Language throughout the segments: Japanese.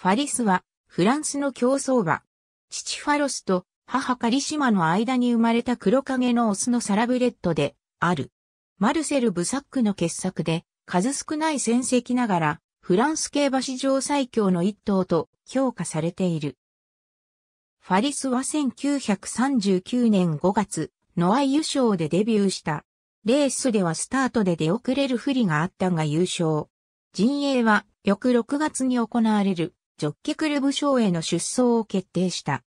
ファリスは、フランスの競争馬。父ファロスと母カリシマの間に生まれた黒影のオスのサラブレッドで、ある。マルセル・ブサックの傑作で、数少ない戦績ながら、フランス競馬史上最強の一頭と評価されている。ファリスは1939年5月、ノアイユ賞でデビューした。レースではスタートで出遅れる不利があったが優勝。陣営は翌6月に行われるジョッキクルブ賞への出走を決定した。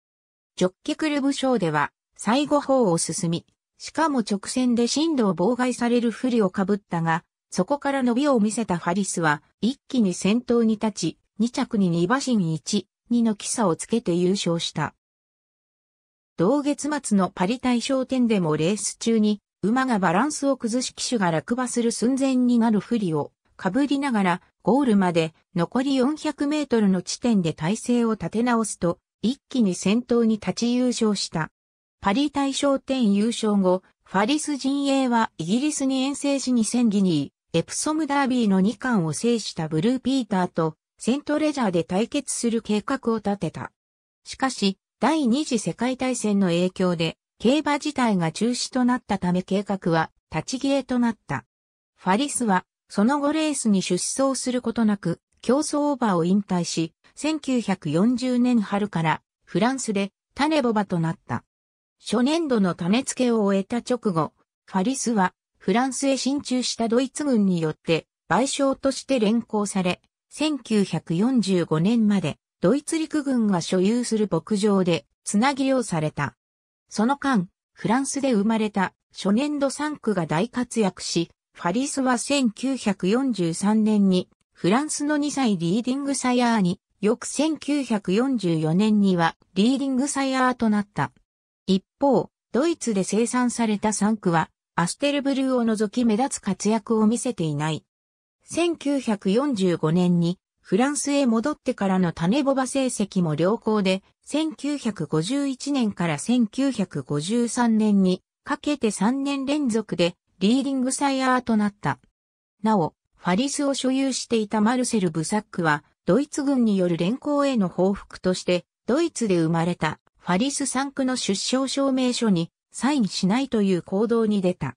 ジョッキクルブ賞では、最後方を進み、しかも直線で進路を妨害される不利をかぶったが、そこから伸びを見せたハリスは、一気に先頭に立ち、2着に2馬身1、2の基礎をつけて優勝した。同月末のパリ大賞典でもレース中に、馬がバランスを崩し騎手が落馬する寸前になる不利をかぶりながらゴールまで残り400メートルの地点で体勢を立て直すと、一気に先頭に立ち優勝した。パリ大賞典優勝後、ファリス陣営はイギリスに遠征し2000ギニー、エプソムダービーの2冠を制したブルーピーターとセントレジャーで対決する計画を立てた。しかし、第二次世界大戦の影響で、競馬自体が中止となったため計画は立ち消えとなった。ファリスはその後レースに出走することなく、競争オーバーを引退し、1940年春からフランスで種ボバとなった。初年度の種付けを終えた直後、ファリスはフランスへ進駐したドイツ軍によって賠償として連行され、1945年までドイツ陸軍が所有する牧場でつなぎ漁された。その間、フランスで生まれた初年度3区が大活躍し、ファリスは1943年にフランスの2歳リーディングサイヤーに、翌1944年にはリーディングサイヤーとなった。一方、ドイツで生産された3区は、アステルブルーを除き目立つ活躍を見せていない。1945年にフランスへ戻ってからの種ボバ成績も良好で、1951年から1953年にかけて3年連続でリーディングサイヤーとなった。なお、ファリスを所有していたマルセル・ブサックは、ドイツ軍による連行への報復として、ドイツで生まれたファリス産区の出生証明書にサインしないという行動に出た。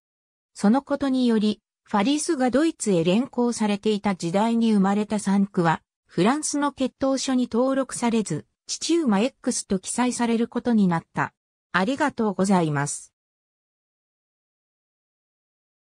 そのことにより、ファリスがドイツへ連行されていた時代に生まれた産区は、フランスの血統書に登録されず、父馬 X と記載されることになった。ありがとうございます。